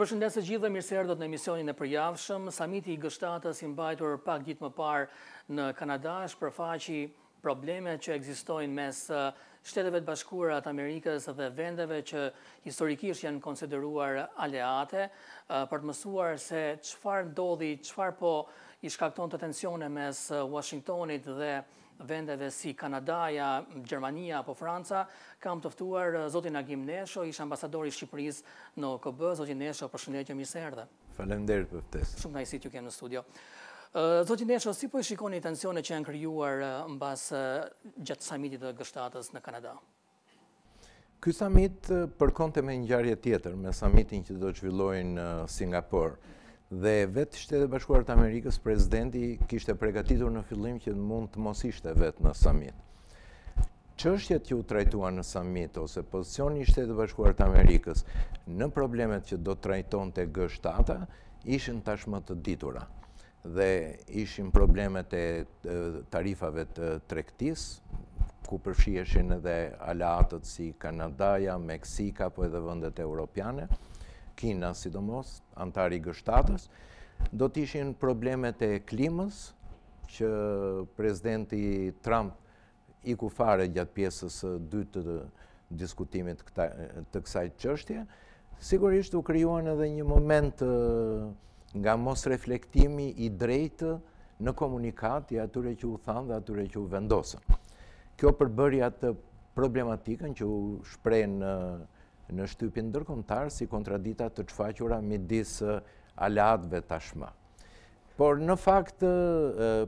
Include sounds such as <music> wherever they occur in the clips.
përshëndesë të gjithë dhe mirëse erdo të në emisionin e përjavshëm. Samiti i gështatës i mbajtur pak ditë më parë në Kanada është përfaqi probleme që egzistojnë mes uh, shteteve të bashkura të Amerikës dhe vendeve që historikisht janë konsideruar aleate uh, për të mësuar se qëfar dodi, qëfar po ishkakton të tensione mes uh, Washingtonit dhe Amerikës vendeve si Kanadaja, Gjermania apo Franca, kam tëftuar eh, Zotin Agim Nesho, ishë ambasadori Shqipëris në OKB. Zotin Nesho, për shëndetje miserdhe. Falem derë për pëtesë. Shumë nga i sitë ju kemë në studio. Eh, zotin Nesho, si po i shikoni tensione që janë kryuar në eh, basë gjatë samitit dhe gështatës në Kanada? Ky samit përkonte me një gjarje tjetër, me samitin që do të zhvillojnë në Singapur dhe vetë shtetë e bashkuarët Amerikës, prezidenti kishte e pregatitur në fillim që mund të mos ishte vetë në samit. Që është jetë që u trajtua në samit, ose pozicion një shtetë e bashkuarët Amerikës në problemet që do trajton të gështata, ishën tashmë të ditura. Dhe ishën problemet e tarifave të trektis, ku përfshieshin edhe alatët si Kanadaja, Meksika, po edhe vëndet e Europiane. Kina sidomos, antari gështatës, do të ishin problemet e klimës që prezidenti Trump i ku fare gjatë pjesës dytë të diskutimit të kësaj qështje, sigurisht u kryuan edhe një moment nga mos reflektimi i drejtë në komunikat i atyre që u thanë dhe atyre që u vendosën. Kjo përbërja të problematikën që u shprejnë në shtypin ndërkomtar si kontradita të qfaqura mi disë aladve tashma. Por në fakt,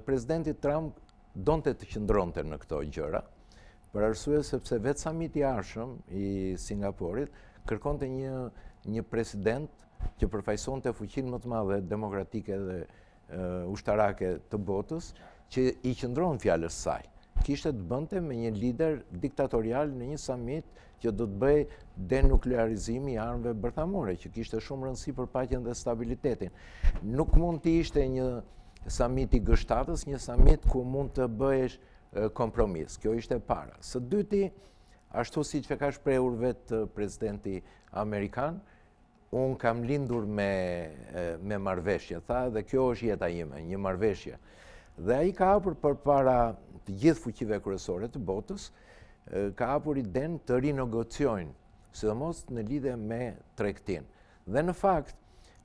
prezidenti Trump donte të qëndronte në këto gjëra, për e sepse vetë samit i arshëm i Singaporit, kërkonte një, një president që përfajson të fuqin më të madhe demokratike dhe ushtarake të botës, që i qëndronë fjallës saj kishtë të bënte me një lider diktatorial në një samit që do të bëj denuklearizimi i armëve bërthamore, që kishtë shumë rëndësi për pakjen dhe stabilitetin. Nuk mund të ishte një samit i gështatës, një samit ku mund të bëjesh kompromis. Kjo ishte para. Së dyti, ashtu si që ka shprehur vetë prezidenti Amerikanë, Unë kam lindur me marveshje, tha, dhe kjo është jeta një marveshje. Dhe a i ka apër për para të gjithë fuqive kërësore të botës, ka apur i den të rinogociojnë, sidomos dhe në lidhe me trektin. Dhe në fakt,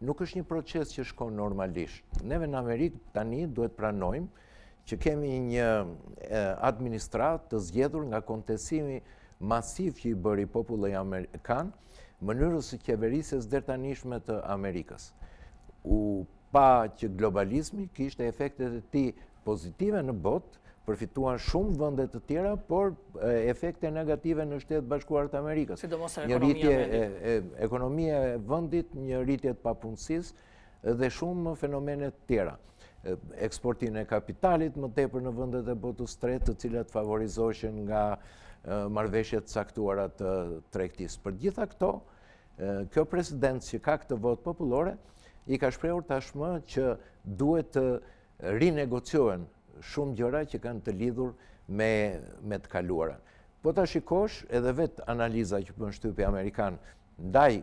nuk është një proces që shko normalisht. Neve në Amerikë tani duhet pranojmë që kemi një administrat të zgjedhur nga kontesimi masiv që i bëri populli Amerikan, mënyrës së kjeverises dhe të anishme të Amerikës. U pa që globalizmi kishte efektet e ti pozitive në botë, përfituan shumë vëndet të tjera, por efekte negative në shtetë bashkuartë Amerikës. Një rritje Ekonomia vëndit, një rritje të papunësis dhe shumë fenomenet tjera. Eksportin e kapitalit më tepër në vëndet e botës tretë të cilat favorizoshen nga marveshjet saktuarat të trektis. Për gjitha këto, kjo presidencë që ka këtë votë populore, i ka shprehur tashmë që duhet të rinegociohen shumë gjëra që kanë të lidhur me, me të kaluara. Po të shikosh edhe vetë analiza që për shtypi Amerikan ndaj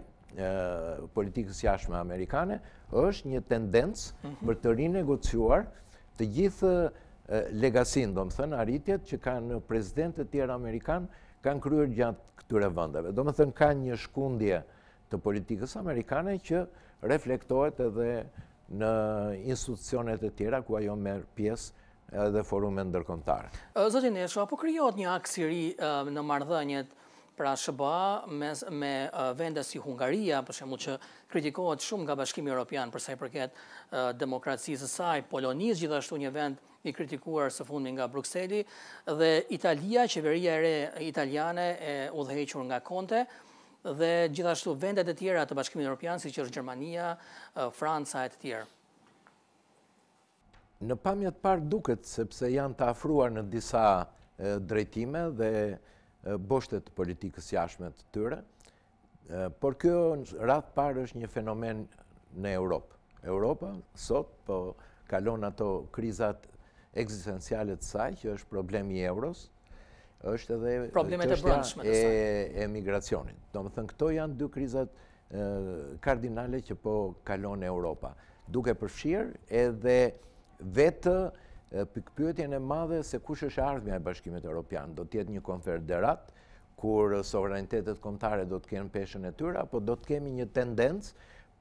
politikës jashme Amerikane, është një tendencë mhm. për të rinegociuar të gjithë legasin, do më thënë, arritjet që kanë prezidentet tjera Amerikan kanë kryer gjatë këtyre vëndave. Do më thënë, kanë një shkundje të politikës Amerikane që reflektohet edhe në institucionet e tjera ku ajo merë pjesë edhe forume ndërkomtare. Zotin Esho, apo kryot një aksiri në mardhënjet pra shëba me vende si Hungaria, për shemu që kritikohet shumë nga bashkimi Europian përsa i përket demokracisë e saj, Polonisë gjithashtu një vend i kritikuar së fundin nga Bruxelli, dhe Italia, qeveria e re italiane e udhequr nga Conte, dhe gjithashtu vendet e tjera të bashkimin Europian, si që është Gjermania, Franca e të tjera. Në pamjet par duket sepse janë të afruar në disa drejtime dhe boshtet politikës jashmet të tyre, por kjo rrath par është një fenomen në Europë. Europa, sot, po kalon ato krizat egzistencialet saj, që është problemi euros, është edhe qështja e emigracionit. Do më thënë, këto janë dy krizat kardinale që po kalon Europa. Duke përshirë edhe vetë pikpyetjen e madhe se kush është ardhmja e Bashkimit Evropian, do të jetë një konfederat kur sovranitetet kombëtare do të kenë peshën e tyre apo do të kemi një tendencë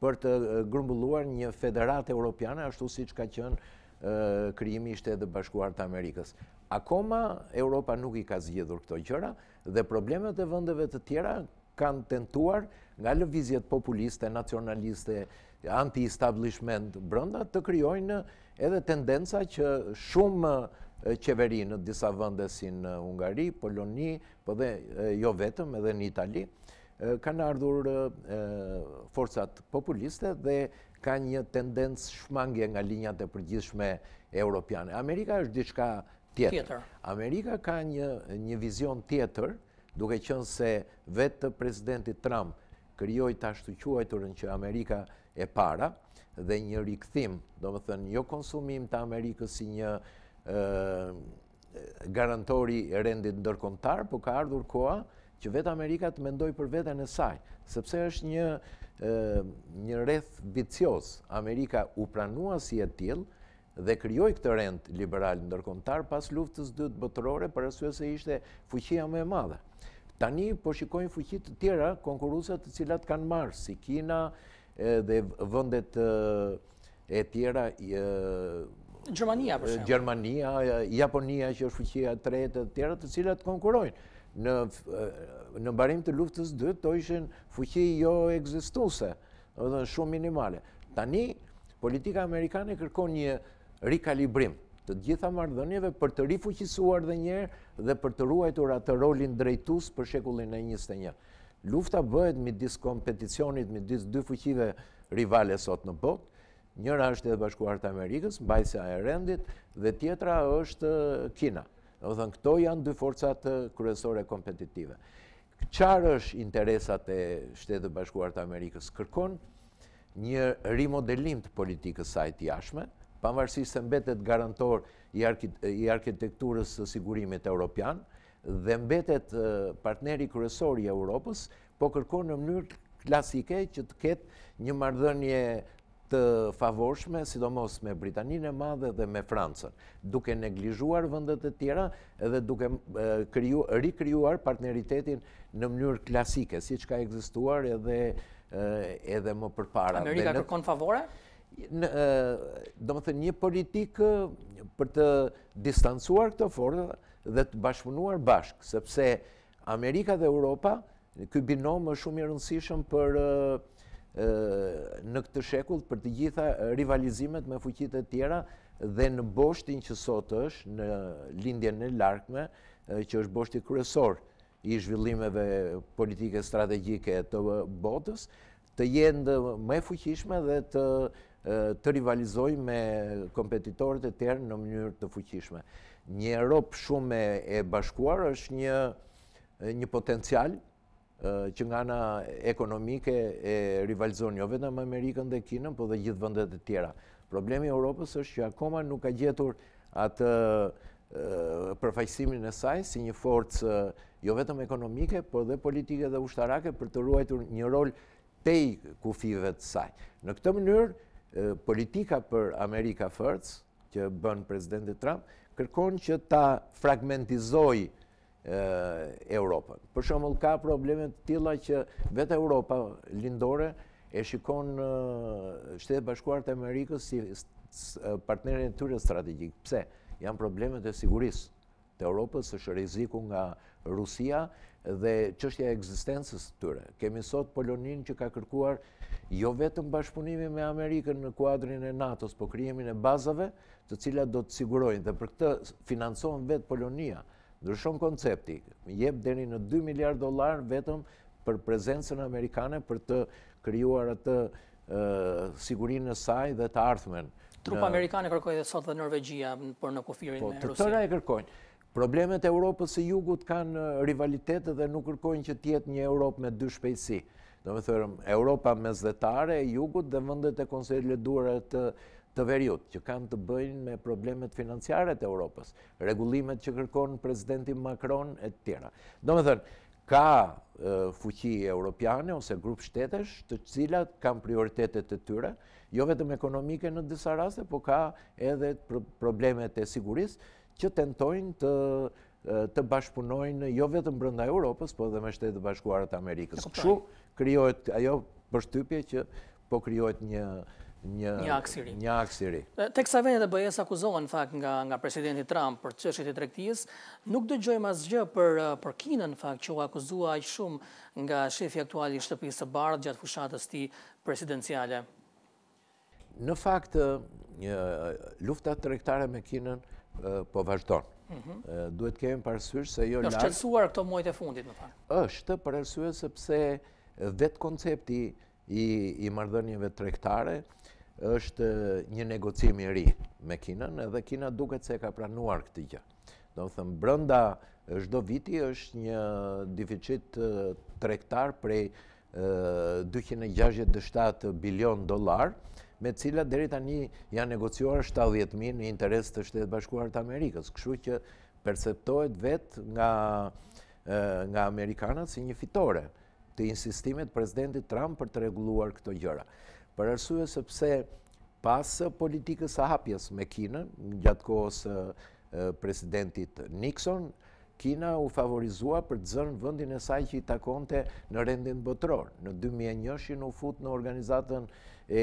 për të grumbulluar një federatë Europiane, ashtu siç ka qenë krijimi i Shtetit Bashkuar të Amerikës. Akoma Europa nuk i ka zgjedhur këto gjëra dhe problemet e vendeve të tjera kanë tentuar nga lëvizjet populiste, nacionaliste, anti-establishment brenda të krijojnë edhe tendenca që shumë qeveri në disa vënde si në Ungari, Poloni, po dhe jo vetëm edhe në Itali, kanë ardhur forcat populiste dhe ka një tendencë shmange nga linjat e përgjithshme europiane. Amerika është diçka tjetër. Amerika ka një vizion tjetër, duke qënë se vetë presidenti Trump kryoj të ashtu në që Amerika e para dhe një rikëthim, do më thënë, jo konsumim të Amerikës si një garantori e rendit ndërkontar, po ka ardhur koa që vetë Amerika të mendoj për vetën e saj, sepse është një një rreth vicios. Amerika u pranua si e til dhe kryoj këtë rend liberal ndërkontar pas luftës dytë bëtërore për asu e se ishte fuqia me madhe. Tani po shikojnë fuqit të tjera konkurusat të cilat kanë marë, si Kina, dhe vëndet e tjera, Gjermania, për shemë. Gjermania, Japonia, që është fëqia tretë rejtë të tjera, të cilat konkurojnë. Në barim të luftës dhëtë, to ishen fëqi jo egzistuse, dhe në shumë minimale. Tani, politika amerikane kërko një rikalibrim të gjitha mardhënjeve për të rifuqisuar dhe njerë dhe për të ruajtur atë rolin drejtus për shekullin e 21 lufta bëhet mi disë kompeticionit, mi disë dy fuqive rivale sot në botë, njëra është edhe bashkuartë Amerikës, mbajse a e rendit, dhe tjetra është Kina. Dhe dhe në këto janë dy forcat kërësore kompetitive. Qarë është interesat e shtetë bashkuartë Amerikës kërkon një rimodelim të politikës sajtë jashme, panëvarësisht se mbetet garantor i arkitekturës së sigurimit e Europianë, dhe mbetet partneri kërësori e Europës, po kërkon në mënyrë klasike që të ketë një mardhënje të favorshme, sidomos me Britaninë e madhe dhe me Francën, duke neglizhuar vëndet e tjera edhe duke rikryuar partneritetin në mënyrë klasike, si që ka egzistuar edhe më përpara. Amerika kërkon favore? Do më thë një politikë për të distancuar këtë forë, dhe të bashkëpunuar bashkë, sepse Amerika dhe Europa, këj binomë është shumë i rëndësishëm për në këtë shekull, për të gjitha rivalizimet me fuqit e tjera dhe në boshtin që sot është, në lindje në larkme, që është boshti kërësor i zhvillimeve politike strategike të botës, të jendë me fuqishme dhe të të rivalizoj me kompetitorët e tërë në mënyrë të fuqishme një Europë shumë e bashkuar është një një potencial që nga nga ekonomike e rivalzon një jo vetëm Amerikën dhe Kinën, po dhe gjithë vëndet e tjera. Problemi Europës është që akoma nuk ka gjetur atë përfajsimin e saj si një forcë jo vetëm ekonomike, po dhe politike dhe ushtarake për të ruajtur një rol pej kufive të saj. Në këtë mënyrë, politika për Amerika First, që bën prezidenti Trump, kërkon që ta fragmentizoj Europën. Për shumëll ka problemet tila që vetë Europa lindore e shikon shtetë bashkuartë Amerikës si partnerin të tyre strategikë. Pse? Janë problemet e sigurisë të Europës, është riziku nga Rusia, dhe qështja eksistensës të tëre. Kemi sot Polonin që ka kërkuar jo vetëm bashkëpunimi me Amerikën në kuadrin e NATO-s, po kryemin e bazave të cilat do të sigurojnë. Dhe për këtë financohen vetë Polonia, ndryshon koncepti, jep deri në 2 miliard dolar vetëm për prezencën Amerikane për të kryuar atë sigurinë e saj dhe të ardhmen. Trupa Amerikane kërkojnë dhe sot dhe Norvegia për në kufirin me Rusinë. Po, të tëra e kërkojnë problemet e Europës e jugut kanë uh, rivalitetë dhe nuk kërkojnë që tjetë një Europë me dy shpejtësi. Në me thërëm, Europa mezdetare e jugut dhe vëndet e konserile të të verjut, që kanë të bëjnë me problemet financiare të Europës, regullimet që kërkonë prezidenti Macron e të tjera. Do me thënë, ka uh, fuqi europiane ose grup shtetesh të cilat kanë prioritetet të tyre, jo vetëm ekonomike në disa raste, po ka edhe problemet e sigurisë, që tentojnë të të bashkëpunojnë jo vetëm brenda Europës, por edhe me shtetet e bashkuara të Amerikës. Kështu krijohet ajo përshtypje që po krijohet një një një aksiri. Teksa vendet e BE-s akuzohen fakt nga nga presidenti Trump për çështjet e tregtisë, nuk dëgjojmë asgjë për për Kinën fakt që u akuzua aq shumë nga shefi aktual i shtëpisë së bardhë gjatë fushatës tij presidenciale. Në fakt, një lufta tregtare me Kinën po vazhdojnë. Mhm. Duhet kemi parësysh se jo lartë... Në është qëtësuar këto mojtë e fundit, në fa? është parësysh sepse vetë koncepti i mardhënjëve trektare është një negocimi ri me Kinën, edhe Kina duke të se ka pranuar këtë gjë. Do në thëmë, brënda është do viti është një dificit trektar prej 267 bilion dolarë, me cilat dhe tani janë negociuar 70.000 në interes të shtetë bashkuar të Amerikës. Këshu që perceptojt vet nga Amerikanët si një fitore të insistimet prezidentit Trump për të reguluar këto gjëra. Për arsu e sepse pas politikës a hapjes me Kina, në gjatë kohës presidentit Nixon, Kina u favorizua për të zërnë vëndin e saj që i takonte në rendin botëror. Në 2001 u fut në organizatën e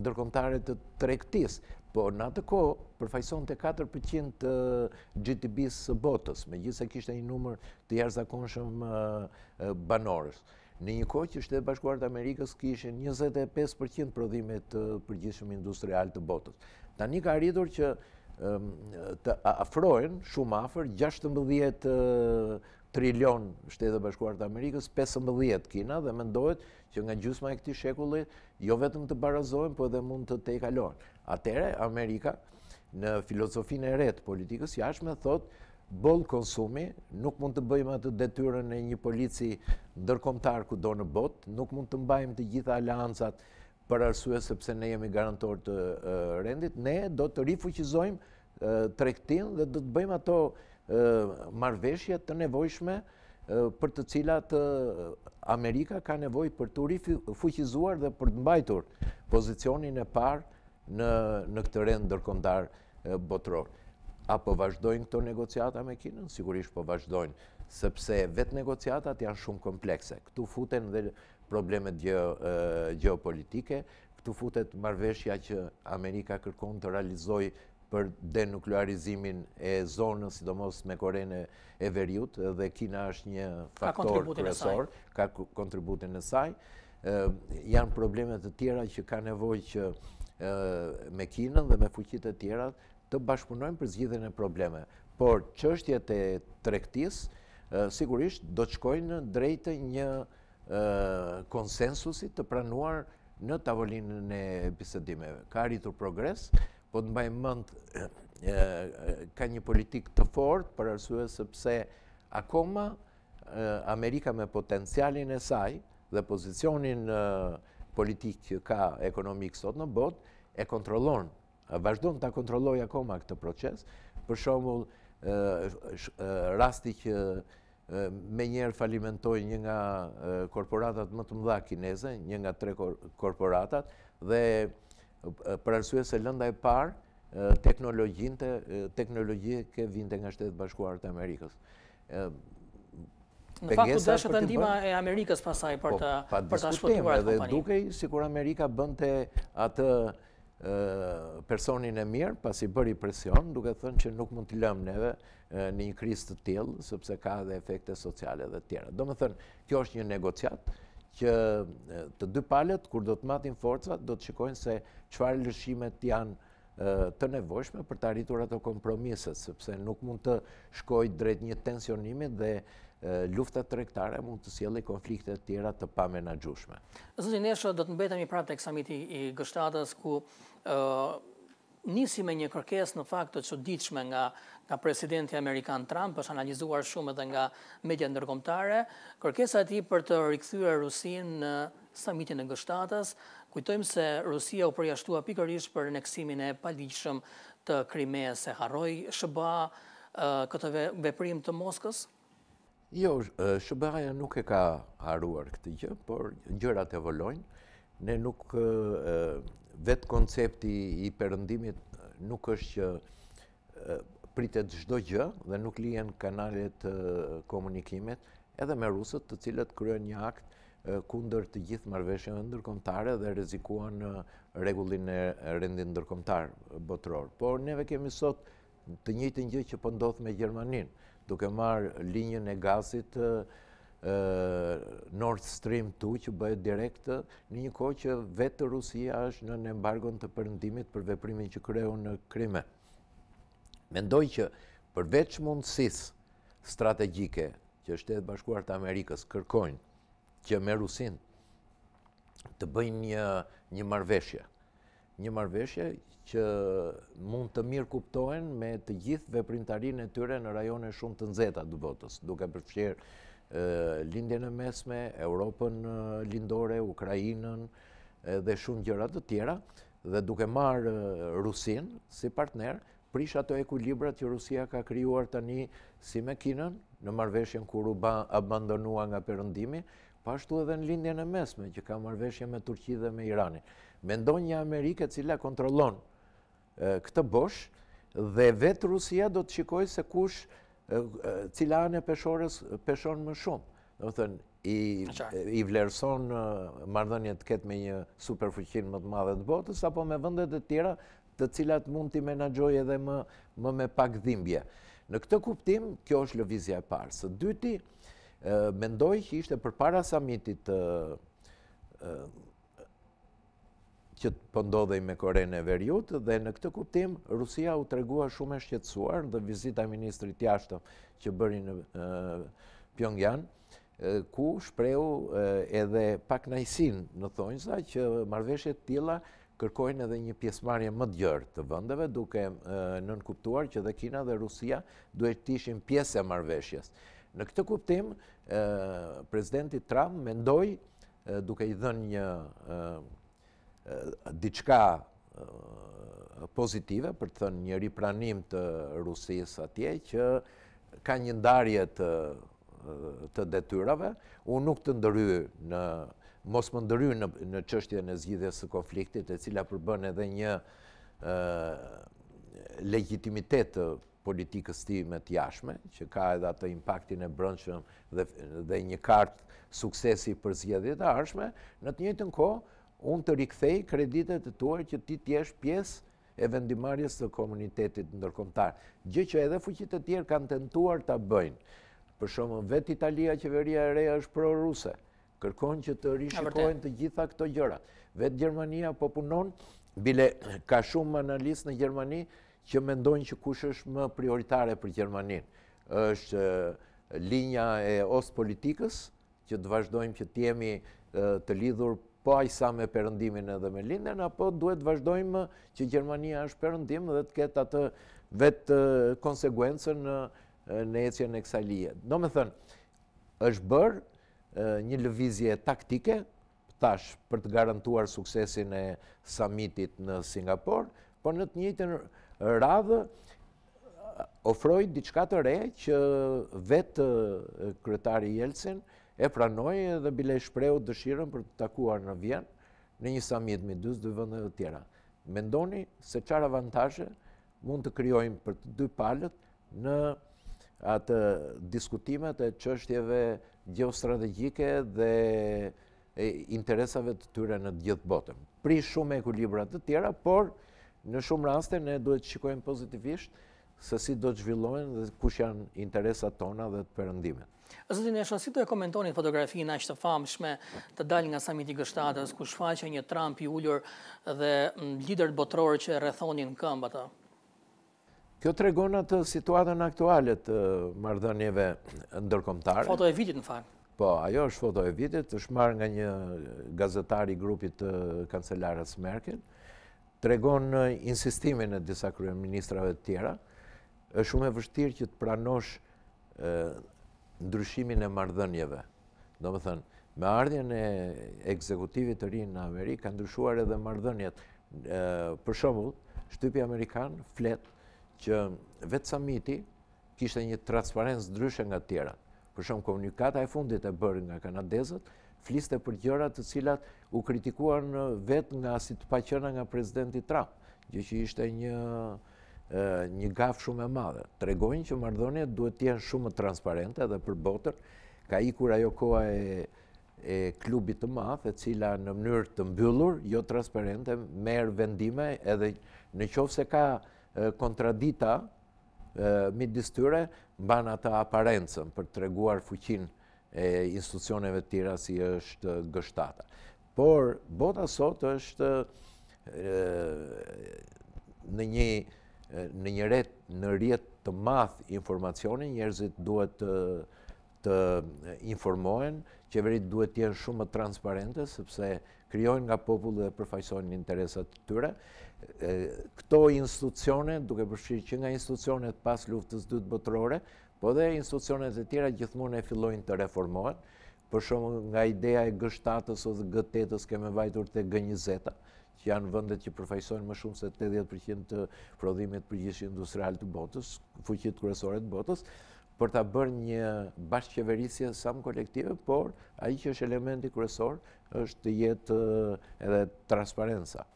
ndërkomtare të trektis, por në atë ko përfajson të 4% të GTB-së së botës, me gjithë se kishtë e një numër të jarë zakonshëm banorës. Në një kohë që shtetë bashkuarët Amerikës kishin 25% prodhimet të përgjithshme industrial të botës. Ta një ka arritur që të afrojnë shumë afer 16 trilion shtetë bashkuarët Amerikës, 15 kina dhe mendojt që nga gjusma e këti shekullit, jo vetëm të barazohen, po edhe mund të te i kalon. Atere, Amerika, në filosofin e retë politikës jashme, thot, bolë konsumi, nuk mund të bëjmë atë detyre e një polici ndërkomtar ku do në botë, nuk mund të mbajmë të gjitha aleancat për arsue sepse ne jemi garantor të rendit, ne do të rifuqizojmë trektin dhe do të bëjmë ato marveshjet të nevojshme për të cilat Amerika ka nevoj për të rifuqizuar dhe për të mbajtur pozicionin e par në këtë rend dërkondar botror. A po vazhdojnë këto negociata me kinën? Sigurisht po vazhdojnë, sepse vetë negociatat janë shumë komplekse. Këtu futen dhe problemet geopolitike, këtu futet marveshja që Amerika kërkon të realizojë për denuklearizimin e zonës, sidomos me korene e veriut, dhe Kina është një faktor kresor, ka kontributin e saj. Janë problemet të tjera që ka nevoj që me Kina dhe me fuqit e tjera të bashkëpunojnë për zgjithin e probleme. Por qështjet e trektis, sigurisht do të shkojnë drejtë një konsensusit të pranuar në tavolinën e bisedimeve. Ka rritur progresë, po të mbaj mënd ka një politik të fort, për arsue sepse akoma Amerika me potencialin e saj dhe pozicionin politik që ka ekonomik sot në bot, e kontrolon, vazhdo në ta kontroloj akoma këtë proces, për shumë rasti që me njerë falimentoj një nga korporatat më të mdha kineze, një nga tre korporatat, dhe për arsye se lënda e parë teknologjike vinte nga shtetë bashkuarët e Amerikës. Në faktu dëshët të ndima e Amerikës pasaj për po, të shpëtuar e kompanjë. Dhe dukej si kur Amerika bënte atë personin e mirë, pas i bëri presion, duke thënë që nuk mund të lëmë neve një kristë të tjelë, sëpse ka dhe efekte sociale dhe tjera. Do më thënë, kjo është një negociatë, që të dy palet, kur do të matin forcat, do të shikojnë se qëfar lëshimet janë të nevojshme për të arritur ato kompromiset, sepse nuk mund të shkojt drejt një tensionimit dhe luftat të rektare mund të sjeli konfliktet tjera të pa menagjushme. Zëzhin do të mbetëm prap të eksamiti i gështatës, ku njësi me një kërkes në faktët që ditëshme nga nga presidenti Amerikan Trump, është analizuar shumë edhe nga media ndërkomtare, kërkesa ti për të rikëthyre Rusin në samitin e gështatas, kujtojmë se Rusia u përja shtua pikërish për neksimin e paligjshëm të krime se haroj shëba këtë veprim të Moskës? Jo, shëbaja nuk e ka haruar këtë gjë, por gjërat e volojnë, ne nuk vetë koncepti i përëndimit nuk është që pritet çdo gjë dhe nuk lihen kanalet komunikimit edhe me rusët të cilët kryen një akt kundër të gjithë marrëveshjeve ndërkombëtare dhe rrezikuan regullin rregullin e rendit ndërkombëtar botëror. Por neve kemi sot të njëjtën gjë që po ndodh me Gjermaninë, duke marr linjën e gazit Nord North Stream 2 që bëhet direkt në një kohë që vetë Rusia është në embargon të perëndimit për veprimin që kreu në krime. Mendoj që përveç mundësis strategjike që shtetë bashkuar të Amerikës kërkojnë që me Rusin të bëjnë një një marveshje. Një marveshje që mund të mirë kuptojnë me të gjithë veprintarin e tyre në rajone shumë të nzeta të botës, duke përfshirë lindjen e mesme, Europën lindore, Ukrajinën dhe shumë gjërat të tjera dhe duke marë Rusin si partner, prish ato ekulibrat që Rusia ka kryuar tani si me kinën, në marveshjen kuru ba abandonua nga përëndimi, pashtu edhe në lindje në mesme, që ka marveshje me Turqi dhe me Irani. Mendoj një Amerike cila kontrolon këtë bosh, dhe vetë Rusia do të shikoj se kush cila anë e peshon më shumë. Në thënë, i vlerëson mardhënje të ketë me një superfuqin më të madhe të botës, apo me vëndet e tjera të cilat mund t'i menagjoj edhe më me pak dhimbje. Në këtë kuptim, kjo është lëvizja e parë. Së dyti, mendoj që ishte për para samitit të që të pëndodhej po me Korene e Verjut, dhe në këtë kuptim, Rusia u tregua shumë e shqetsuar dhe vizita ministrit jashtëm që bëri në Pjongjan, ku shpreu edhe pak najsin në thonjësa që marveshet tila kërkojnë edhe një pjesmarje më djërë të vëndeve, duke nënkuptuar që dhe Kina dhe Rusia duhet të ishin pjesë e marveshjes. Në këtë kuptim, prezidenti Trump mendoj, duke i dhënë një diçka pozitive, për të thënë një ripranim të Rusis atje, që ka një ndarje të detyrave, unë nuk të ndëryjë në mos më ndëry në qështje në zgjidhje së konfliktit, e cila përbën edhe një legitimitet të politikës ti me të që ka edhe atë impaktin e brëndshëm dhe një kartë suksesi për zgjidhje të arshme, në të njëtën ko, kohë, unë të rikthej kreditet të tuaj që ti tjesh pjesë e vendimarjes të komunitetit ndërkomtar. Gjë që edhe fuqit e tjerë kanë tentuar të bëjnë. Për shumë, vetë Italia, qeveria e reja është pro-ruse kërkon që të rishikojnë të gjitha këto gjëra. Vetë Gjermania po punon, bile ka shumë analistë në Gjermani që mendojnë që kush është më prioritare për Gjermanin. është linja e osë politikës, që të vazhdojmë që të jemi të lidhur po ajsa me përëndimin edhe me linden, apo duhet të vazhdojmë që Gjermania është përëndim dhe të ketë atë vetë konsekuensën në ecjen e kësa lije. Në me thënë, është bërë një lëvizje taktike, tash për të garantuar suksesin e samitit në Singapur, por në të njëtën radhë ofroj diçka të re që vetë kretari Jelcin e pranoj dhe bile shpreu dëshiren për të takuar në vjenë në një samit me dësë dhe vëndë dhe tjera. Mendoni se qarë avantaje mund të kryojnë për të dy palët në atë diskutimet e qështjeve geostrategike dhe interesave të tyre në gjithë botën. Pri shumë e kulibrat të tjera, por në shumë raste ne duhet shikojmë pozitivisht se si do të zhvillohen dhe ku janë interesat tona dhe të përëndime. Zëtë në shënë, si të e komentoni fotografinë ashtë të famshme të dalë nga samiti gështatës, ku shfaqe një Trump i ullur dhe mm, lider të botrorë që rethonin këmbë Kjo të regonat të situatën aktualet të mardhënjeve ndërkomtare. Foto e vitit në fakt. Po, ajo është foto e vitit, është marrë nga një gazetari grupit të kancelarës Merkel. Të regon në insistimin e disa kryeministrave ministrave të tjera. është shumë e vështirë që të pranosh ndryshimin e mardhënjeve. Do më thënë, me ardhjen e ekzekutivit të rinë në Amerikë, ka ndryshuar edhe mardhënjet. Për shumë, shtypi Amerikanë fletë që vetë samiti kishtë një transparensë dryshe nga tjera. Për shumë komunikata e fundit e bërë nga kanadezët, fliste për gjërat të cilat u kritikuan vetë nga si të paqëna nga prezidenti Trump, gjë që ishte një një gafë shumë e madhe. Tregojnë që mardhonje duhet t'jenë shumë transparente edhe për botër, ka ikur ajo koha e e klubit të madhe e cila në mënyrë të mbyllur, jo transparente, merë vendime, edhe në qovë se ka kontradita mi distyre mban ata aparencën për të reguar fuqin e institucioneve të tira si është gështata. Por, bota sot është në një në një ret, në rjet të math informacioni, njerëzit duhet të informohen, qeverit duhet tjenë shumë më transparente, sepse kryojnë nga popullë dhe përfajsojnë interesat të tyre. Këto institucione, duke përshqirë që nga institucionet pas luftës dytë botërore, po dhe institucionet e tjera gjithmonë e fillojnë të reformohen, për shumë nga ideja e gështatës o dhe gëtetës keme vajtur të gënjizeta, që janë vëndet që përfajsojnë më shumë se 80% të prodhimit për gjithë industrial të botës, fuqit kërësore të botës, për të bërë një bashkëqeverisje sa më kolektive, por aji që është elementi kërësor është të jetë eh, edhe transparenca.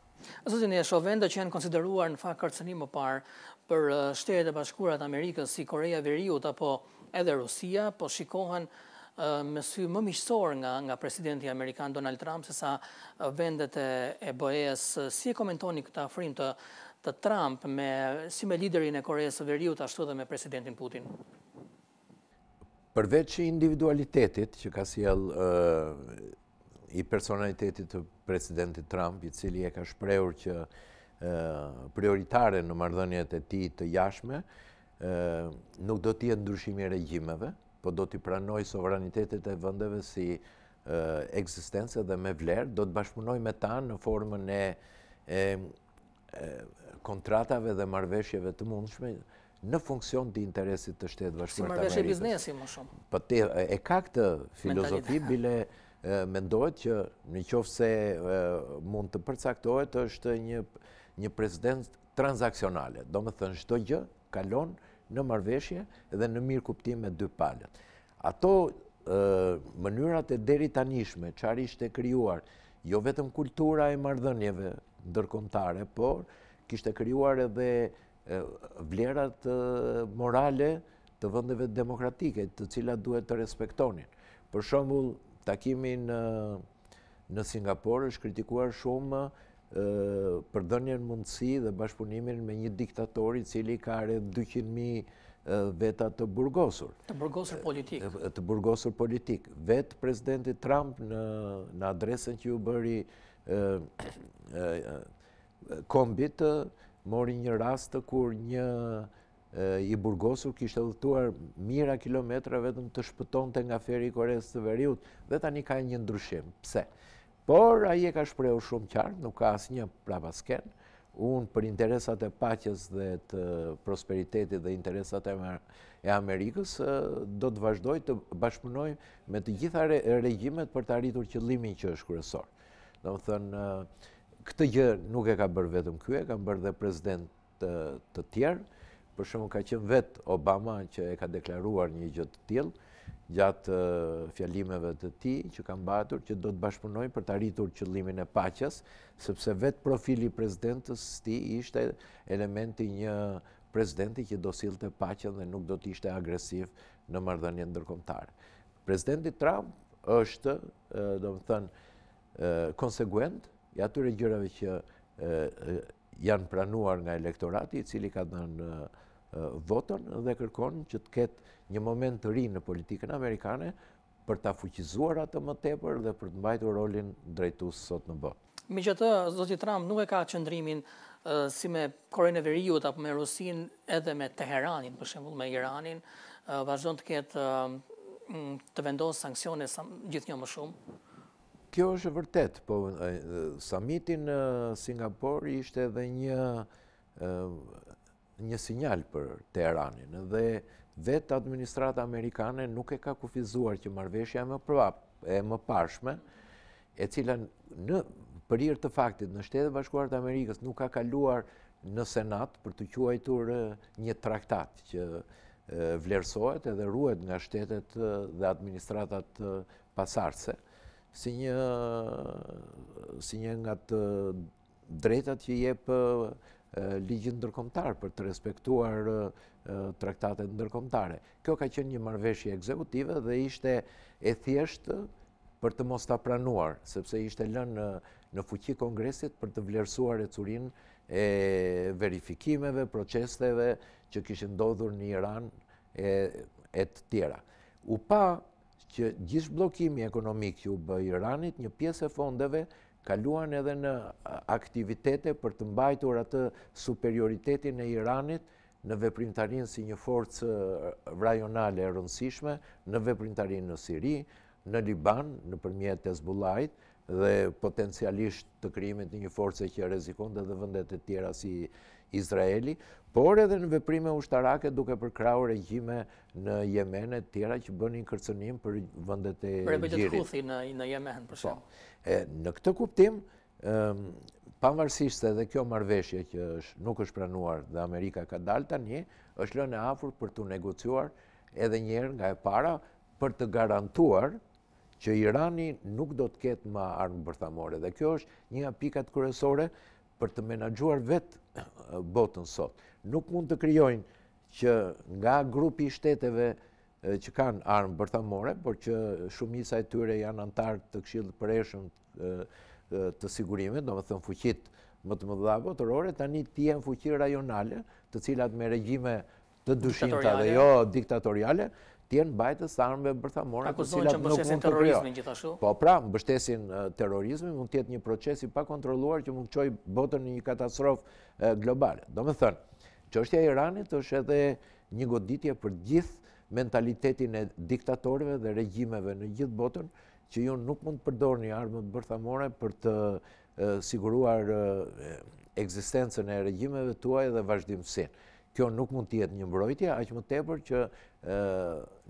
Zotin e vende që janë konsideruar në fakt kërcenim më parë për eh, shtetet e bashkurat Amerikës si Korea Veriut apo edhe Rusia, po shikohen eh, me sy më mishësor nga, nga presidenti Amerikan Donald Trump, se sa vendet e, e s si e komentoni këtë afrim të, të Trump, me, si me liderin e Korea veriut, ashtu dhe me presidentin Putin? përveç i individualitetit që ka si i personalitetit të presidentit Trump, i cili e ka shprehur që prioritare në mardhënjet e ti të jashme, nuk do t'i e ndryshimi regjimeve, po do t'i pranoj sovranitetet e vëndeve si eksistencë dhe me vlerë, do të bashkëpunoj me ta në formën e kontratave dhe marveshjeve të mundshme, në funksion të interesit të shtetë vashkuar të Amerikës. Si mërbesh e biznesi më shumë. Po e ka këtë filozofi, bile mendojt që në qofë se mund të përcaktojt është një prezident transakcionale. Do më thënë, shto gjë kalon në mërveshje dhe në mirë kuptim e dy palët. Ato mënyrat e deri tanishme, që arisht e kryuar, jo vetëm kultura e mardhënjeve dërkomtare, por, kishte e kryuar edhe vlerat morale të vëndeve demokratike, të cilat duhet të respektonin. Për shumë, takimin në Singapore është kritikuar shumë përdënjen mundësi dhe bashkëpunimin me një diktatori cili ka are 200.000 veta të burgosur. Të burgosur politik. Të burgosur politik. Vetë prezidenti Trump në adresën që ju bëri kombit, mori një rast të kur një i burgosur kishtë edhëtuar mira kilometra vetëm të shpëton të nga feri i Koreës të Veriut, dhe tani ka një ndryshim. Pse? Por, e ka shpreu shumë qarë, nuk ka asë një prabasken, unë për interesat e pacjes dhe të prosperitetit dhe interesat e Amerikës, do të vazhdoj të bashkëpunoj me të gjitha regjimet për të arritur qëllimin që është kërësor. Dhe më thënë, këtë gjë nuk e ka bërë vetëm kjo, e ka bërë dhe prezident të, tjerë, për shumë ka qenë vetë Obama që e ka deklaruar një gjë të tjilë, gjatë fjalimeve të ti që kam batur, që do të bashkëpunoj për të arritur qëllimin e paches, sepse vetë profili prezidentës ti ishte elementi një prezidenti që do silë të pachen dhe nuk do të ishte agresiv në mardhënje ndërkomtarë. Prezidenti Trump është, do më thënë, konsekuent i atyre gjërave që janë pranuar nga elektorati, i cili ka dhënë votën dhe kërkon që të ketë një moment të rinë në politikën amerikane për të afuqizuar atë më tepër dhe për të mbajtu rolin drejtus sot në bë. Mi që të, Zoti Trump, nuk e ka qëndrimin si me Korejnë e Veriut apo me Rusin edhe me Teheranin, për shemull me Iranin, vazhdo në të ketë të vendosë sankcione gjithë një më shumë? Kjo është vërtet, po samitin në Singapur ishte edhe një një sinjal për Teheranin dhe vetë administrata amerikane nuk e ka kufizuar që marveshja e më pashme, e cila në përirë të faktit në shtetë bashkuartë Amerikës nuk ka kaluar në Senat për të quajtur një traktat që vlerësohet edhe ruet nga shtetet dhe administratat pasarse si një si një nga të drejtat që jep ligjin ndërkombëtar për të respektuar traktatet ndërkombëtare. Kjo ka qenë një marveshje ekzekutive dhe ishte e thjeshtë për të mos ta pranuar, sepse ishte lënë në, fuqi kongresit për të vlerësuar curin e verifikimeve, procesteve që kishin ndodhur në Iran e e të tjera. U pa që gjithë blokimi ekonomik që u bëjë Iranit, një pjesë e fondeve kaluan edhe në aktivitete për të mbajtur atë superioritetin e Iranit në veprimtarin si një forcë rajonale e rëndësishme, në veprimtarin në Siri, në Liban, në përmjet e zbulajt, dhe potencialisht të krimit një forcë e që rezikon dhe dhe vëndet e tjera si Izraeli, por edhe në veprime ushtarake duke përkrau regjime në Jemen e tjera që bënin kërcënim për vendet e gjirit. Për e bëjtë të huthi në, në Jemen, për po. shumë. E, në këtë kuptim, um, pavarësisht edhe kjo marveshje që është, nuk është pranuar dhe Amerika ka dalë tani, është lënë e afur për të negociuar edhe njerë nga e para për të garantuar që Irani nuk do të ketë ma armë bërthamore. Dhe kjo është një pikat kërësore, për të menagjuar vetë <clears throat> botën sot. Nuk mund të kryojnë që nga grupi shteteve që kanë armë bërthamore, por që shumisa e tyre janë antarë të këshillë për eshëm të sigurime, do më thëmë fuqit më të më dhe avotërore, tani ti e në fuqit rajonale, të cilat me regjime të dushimta dhe jo diktatoriale, tjenë bajtë armëve bërthamore të që nuk mund të kryo. Po pra, më bështesin terorizmi mund tjetë një procesi pa kontroluar që mund qoj botën një katastrofë globale. Do me thënë, që është e Iranit është edhe një goditje për gjithë mentalitetin e diktatorve dhe regjimeve në gjithë botën që ju nuk mund përdor një armë bërthamore për të siguruar eksistencën e regjimeve tuaj dhe vazhdimësinë kjo nuk mund të jetë një mbrojtje, a që më tepër që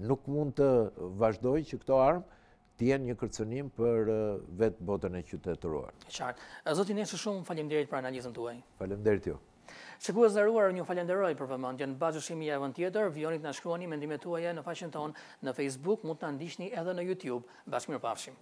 nuk mund të vazhdoj që këto armë të jenë një kërcenim për vetë botën e qytetëruar. Qartë. zotin e që shumë falimderit për analizën të uaj. Falimderit jo. Se ku e zëruar një falenderoj për përmën, gjënë bazë shimi e vën tjetër, vionit në shkruoni me ndime tuaje në faqen tonë në Facebook, mund të ndishtni edhe në YouTube. Bashë mirë pafshim.